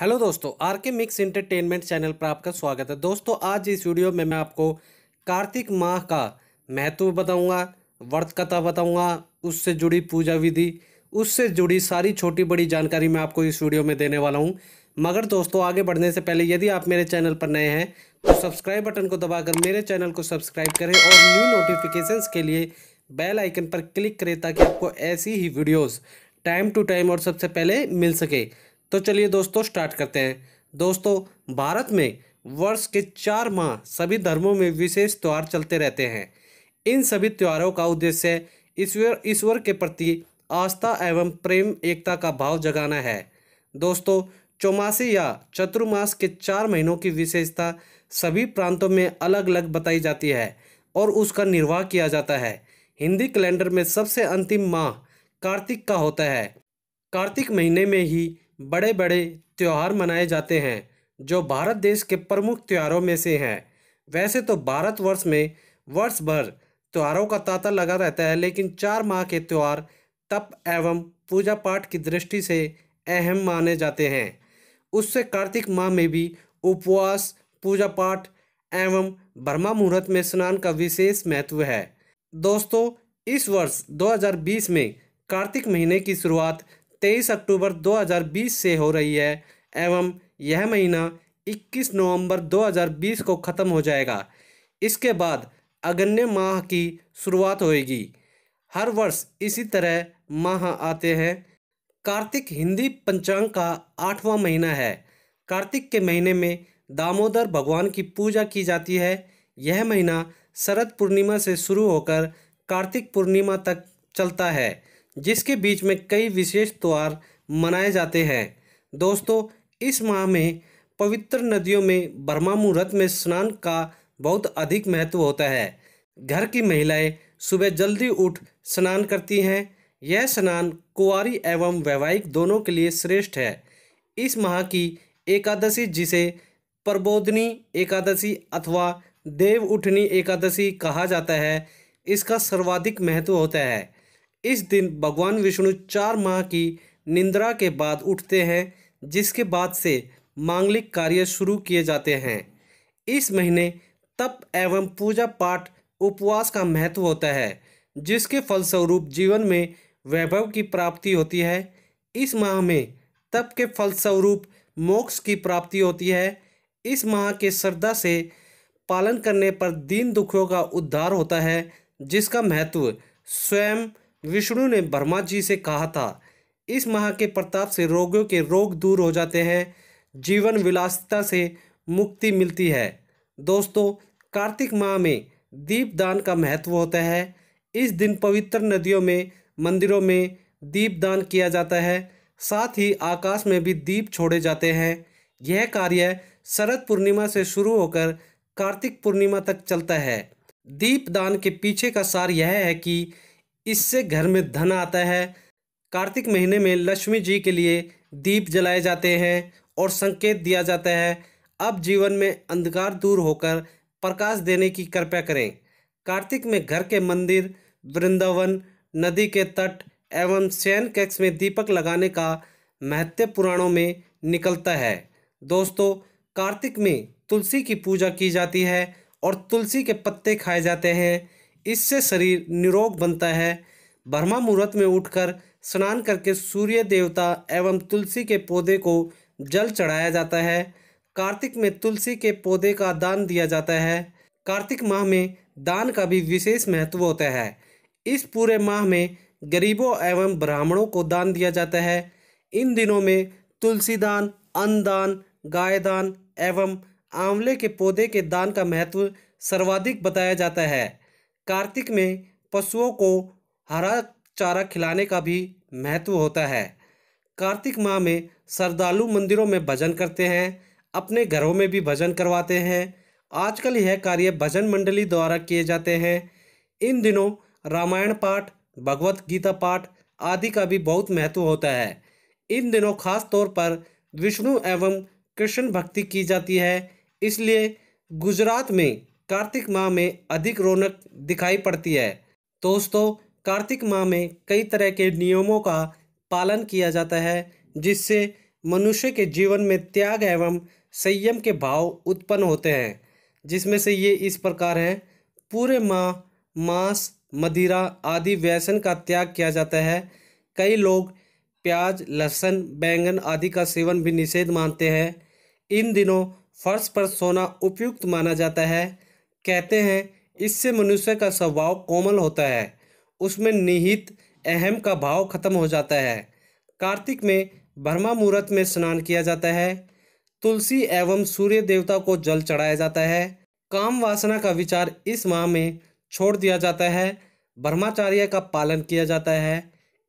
hello दोस्तों are के mix entertainment channel पर आपका स्वागत है दोस्तों आज इस वीडियो में मैं आपको कार्तिक माह का महत्व बताऊंगा व्रत कथा बताऊंगा उससे जुड़ी पूजा विधि उससे जुड़ी सारी छोटी बड़ी जानकारी मैं आपको इस वीडियो में देने वाला हूं मगर दोस्तों आगे बढ़ने से पहले यदि आप मेरे चैनल पर नए हैं तो सब्सक्राइब बटन को दबाकर मेरे चैनल को सब्सक्राइब करें और न्यू नोटिफिकेशन के लिए बेल आइकन पर क्लिक करें ताकि आपको ऐसी ही वीडियोज़ टाइम टू टाइम और सबसे पहले मिल सके तो चलिए दोस्तों स्टार्ट करते हैं दोस्तों भारत में वर्ष के चार माह सभी धर्मों में विशेष त्यौहार चलते रहते हैं इन सभी त्यौहारों का उद्देश्य ईश्वर ईश्वर के प्रति आस्था एवं प्रेम एकता का भाव जगाना है दोस्तों चौमासे या चतुर्मास के चार महीनों की विशेषता सभी प्रांतों में अलग अलग बताई जाती है और उसका निर्वाह किया जाता है हिंदी कैलेंडर में सबसे अंतिम माह कार्तिक का होता है कार्तिक महीने में ही बड़े बड़े त्यौहार मनाए जाते हैं जो भारत देश के प्रमुख त्यौहारों में से हैं वैसे तो भारतवर्ष में वर्ष भर त्यौहारों का तांता लगा रहता है लेकिन चार माह के त्यौहार तप एवं पूजा पाठ की दृष्टि से अहम माने जाते हैं उससे कार्तिक माह में भी उपवास पूजा पाठ एवं ब्रह्मा मुहूर्त में स्नान का विशेष महत्व है दोस्तों इस वर्ष 2020 में कार्तिक महीने की शुरुआत तेईस अक्टूबर 2020 से हो रही है एवं यह महीना 21 नवंबर 2020 को ख़त्म हो जाएगा इसके बाद अगन्य माह की शुरुआत होएगी हर वर्ष इसी तरह माह आते हैं कार्तिक हिंदी पंचांग का आठवां महीना है कार्तिक के महीने में दामोदर भगवान की पूजा की जाती है यह महीना शरद पूर्णिमा से शुरू होकर कार्तिक पूर्णिमा तक चलता है जिसके बीच में कई विशेष त्यौहार मनाए जाते हैं दोस्तों इस माह में पवित्र नदियों में ब्रह्मा मुहूर्त में स्नान का बहुत अधिक महत्व होता है घर की महिलाएं सुबह जल्दी उठ स्नान करती हैं यह स्नान कुआरी एवं वैवाहिक दोनों के लिए श्रेष्ठ है इस माह की एकादशी जिसे प्रबोधनी एकादशी अथवा देव उठनी एकादशी कहा जाता है इसका सर्वाधिक महत्व होता है इस दिन भगवान विष्णु चार माह की निंद्रा के बाद उठते हैं जिसके बाद से मांगलिक कार्य शुरू किए जाते हैं इस महीने तप एवं पूजा पाठ उपवास का महत्व होता है जिसके फलस्वरूप जीवन में वैभव की प्राप्ति होती है इस माह में तप के फलस्वरूप मोक्ष की प्राप्ति होती है इस माह के श्रद्धा से पालन करने पर दीन दुखों का उद्धार होता है जिसका महत्व स्वयं विष्णु ने ब्रह्मा जी से कहा था इस माह के प्रताप से रोगियों के रोग दूर हो जाते हैं जीवन विलासिता से मुक्ति मिलती है दोस्तों कार्तिक माह में दीपदान का महत्व होता है इस दिन पवित्र नदियों में मंदिरों में दीपदान किया जाता है साथ ही आकाश में भी दीप छोड़े जाते हैं यह कार्य शरद पूर्णिमा से शुरू होकर कार्तिक पूर्णिमा तक चलता है दीपदान के पीछे का सार यह है कि इससे घर में धन आता है कार्तिक महीने में लक्ष्मी जी के लिए दीप जलाए जाते हैं और संकेत दिया जाता है अब जीवन में अंधकार दूर होकर प्रकाश देने की कृपया करें कार्तिक में घर के मंदिर वृंदावन नदी के तट एवं सैन कैक्स में दीपक लगाने का महत्व पुराणों में निकलता है दोस्तों कार्तिक में तुलसी की पूजा की जाती है और तुलसी के पत्ते खाए जाते हैं इससे शरीर निरोग बनता है ब्रह्मा मुहूर्त में उठकर स्नान करके सूर्य देवता एवं तुलसी के पौधे को जल चढ़ाया जाता है कार्तिक में तुलसी के पौधे का दान दिया जाता है कार्तिक माह में दान का भी विशेष महत्व होता है इस पूरे माह में गरीबों एवं ब्राह्मणों को दान दिया जाता है इन दिनों में तुलसी दान अन्न दान गाय दान एवं आंवले के पौधे के दान का महत्व सर्वाधिक बताया जाता है कार्तिक में पशुओं को हरा चारा खिलाने का भी महत्व होता है कार्तिक माह में श्रद्धालु मंदिरों में भजन करते हैं अपने घरों में भी भजन करवाते हैं आजकल यह कार्य भजन मंडली द्वारा किए जाते हैं इन दिनों रामायण पाठ भगवत गीता पाठ आदि का भी बहुत महत्व होता है इन दिनों खास तौर पर विष्णु एवं कृष्ण भक्ति की जाती है इसलिए गुजरात में कार्तिक माह में अधिक रौनक दिखाई पड़ती है दोस्तों कार्तिक माह में कई तरह के नियमों का पालन किया जाता है जिससे मनुष्य के जीवन में त्याग एवं संयम के भाव उत्पन्न होते हैं जिसमें से ये इस प्रकार हैं पूरे माह मांस मदिरा आदि व्यसन का त्याग किया जाता है कई लोग प्याज लहसुन बैंगन आदि का सेवन भी निषेध मानते हैं इन दिनों फर्श पर सोना उपयुक्त माना जाता है कहते हैं इससे मनुष्य का स्वभाव कोमल होता है उसमें निहित अहम का भाव खत्म हो जाता है कार्तिक में भरमा मुहूर्त में स्नान किया जाता है तुलसी एवं सूर्य देवता को जल चढ़ाया जाता है काम वासना का विचार इस माह में छोड़ दिया जाता है ब्रह्माचार्य का पालन किया जाता है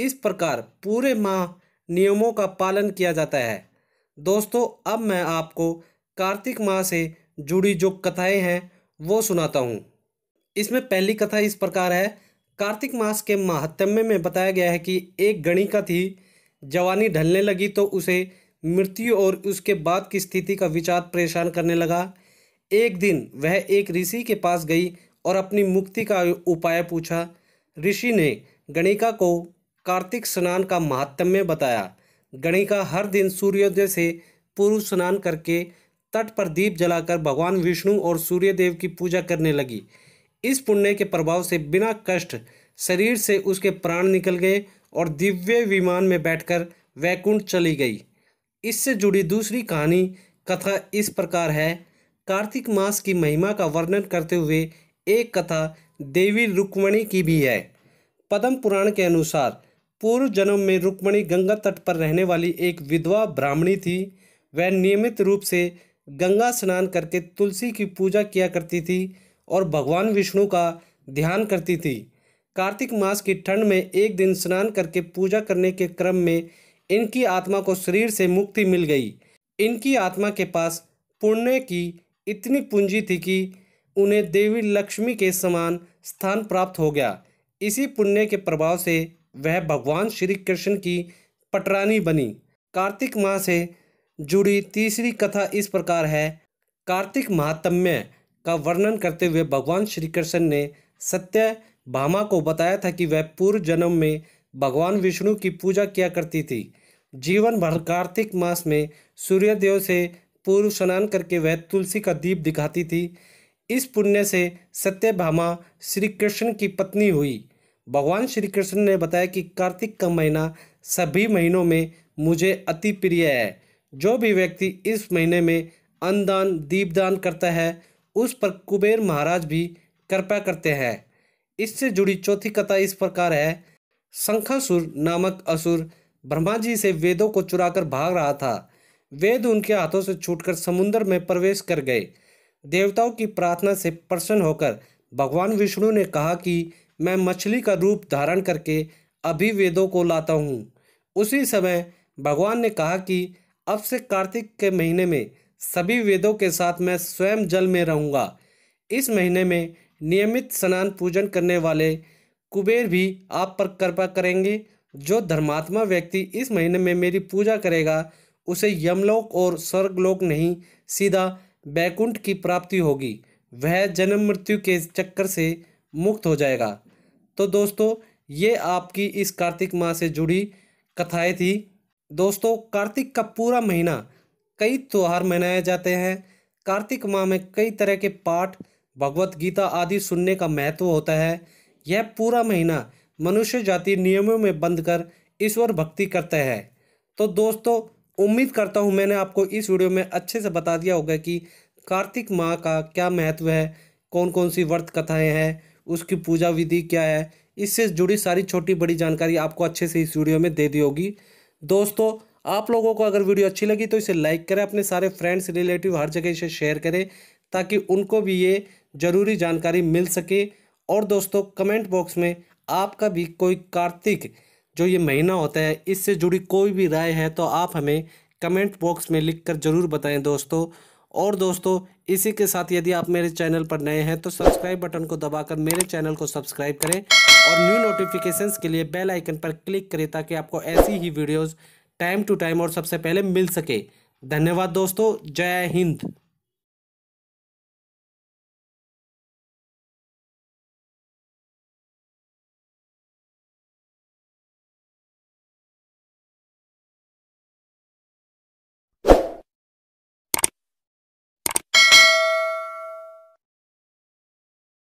इस प्रकार पूरे माह नियमों का पालन किया जाता है दोस्तों अब मैं आपको कार्तिक माह से जुड़ी जो कथाएं हैं वो सुनाता हूँ इसमें पहली कथा इस प्रकार है कार्तिक मास के महात्म्य में बताया गया है कि एक गणिका थी जवानी ढलने लगी तो उसे मृत्यु और उसके बाद की स्थिति का विचार परेशान करने लगा एक दिन वह एक ऋषि के पास गई और अपनी मुक्ति का उपाय पूछा ऋषि ने गणिका को कार्तिक स्नान का महात्म्य बताया गणिका हर दिन सूर्योदय से पूर्व स्नान करके तट पर दीप जलाकर भगवान विष्णु और सूर्य देव की पूजा करने लगी इस पुण्य के प्रभाव से बिना कष्ट शरीर से उसके प्राण निकल गए और दिव्य विमान में बैठकर वैकुंठ चली गई इससे जुड़ी दूसरी कहानी कथा इस प्रकार है कार्तिक मास की महिमा का वर्णन करते हुए एक कथा देवी रुक्मणी की भी है पद्म पुराण के अनुसार पूर्व जन्म में रुक्मणी गंगा तट पर रहने वाली एक विधवा ब्राह्मणी थी वह नियमित रूप से गंगा स्नान करके तुलसी की पूजा किया करती थी और भगवान विष्णु का ध्यान करती थी कार्तिक मास की ठंड में एक दिन स्नान करके पूजा करने के क्रम में इनकी आत्मा को शरीर से मुक्ति मिल गई इनकी आत्मा के पास पुण्य की इतनी पूंजी थी कि उन्हें देवी लक्ष्मी के समान स्थान प्राप्त हो गया इसी पुण्य के प्रभाव से वह भगवान श्री कृष्ण की पटरानी बनी कार्तिक माह से जुड़ी तीसरी कथा इस प्रकार है कार्तिक महात्म्य का वर्णन करते हुए भगवान श्री कृष्ण ने सत्य भामा को बताया था कि वह पूर्व जन्म में भगवान विष्णु की पूजा किया करती थी जीवन भर कार्तिक मास में सूर्यदेव से पूर्व स्नान करके वह तुलसी का दीप दिखाती थी इस पुण्य से सत्य भामा श्री कृष्ण की पत्नी हुई भगवान श्री कृष्ण ने बताया कि कार्तिक का महीना सभी महीनों में मुझे अति प्रिय है जो भी व्यक्ति इस महीने में अन्नदान दीपदान करता है उस पर कुबेर महाराज भी कृपा करते हैं इससे जुड़ी चौथी कथा इस प्रकार है शंखासुर नामक असुर ब्रह्मा जी से वेदों को चुराकर भाग रहा था वेद उनके हाथों से छूटकर समुद्र में प्रवेश कर गए देवताओं की प्रार्थना से प्रसन्न होकर भगवान विष्णु ने कहा कि मैं मछली का रूप धारण करके अभी वेदों को लाता हूँ उसी समय भगवान ने कहा कि अब से कार्तिक के महीने में सभी वेदों के साथ मैं स्वयं जल में रहूँगा इस महीने में नियमित स्नान पूजन करने वाले कुबेर भी आप पर कृपा करेंगे जो धर्मात्मा व्यक्ति इस महीने में मेरी पूजा करेगा उसे यमलोक और स्वर्गलोक नहीं सीधा बैकुंठ की प्राप्ति होगी वह जन्म मृत्यु के चक्कर से मुक्त हो जाएगा तो दोस्तों ये आपकी इस कार्तिक माह से जुड़ी कथाएँ थी दोस्तों कार्तिक का पूरा महीना कई त्यौहार मनाए जाते हैं कार्तिक माह में कई तरह के पाठ भगवत गीता आदि सुनने का महत्व होता है यह पूरा महीना मनुष्य जाति नियमों में बंद कर ईश्वर भक्ति करते हैं तो दोस्तों उम्मीद करता हूँ मैंने आपको इस वीडियो में अच्छे से बता दिया होगा कि कार्तिक माह का क्या महत्व है कौन कौन सी व्रत कथाएँ हैं उसकी पूजा विधि क्या है इससे जुड़ी सारी छोटी बड़ी जानकारी आपको अच्छे से इस वीडियो में दे दी होगी दोस्तों आप लोगों को अगर वीडियो अच्छी लगी तो इसे लाइक करें अपने सारे फ्रेंड्स रिलेटिव हर जगह इसे शेयर करें ताकि उनको भी ये ज़रूरी जानकारी मिल सके और दोस्तों कमेंट बॉक्स में आपका भी कोई कार्तिक जो ये महीना होता है इससे जुड़ी कोई भी राय है तो आप हमें कमेंट बॉक्स में लिख कर ज़रूर बताएं दोस्तों और दोस्तों इसी के साथ यदि आप मेरे चैनल पर नए हैं तो सब्सक्राइब बटन को दबाकर मेरे चैनल को सब्सक्राइब करें और न्यू नोटिफिकेशन के लिए बेल आइकन पर क्लिक करें ताकि आपको ऐसी ही वीडियोज़ टाइम टू टाइम और सबसे पहले मिल सके धन्यवाद दोस्तों जय हिंद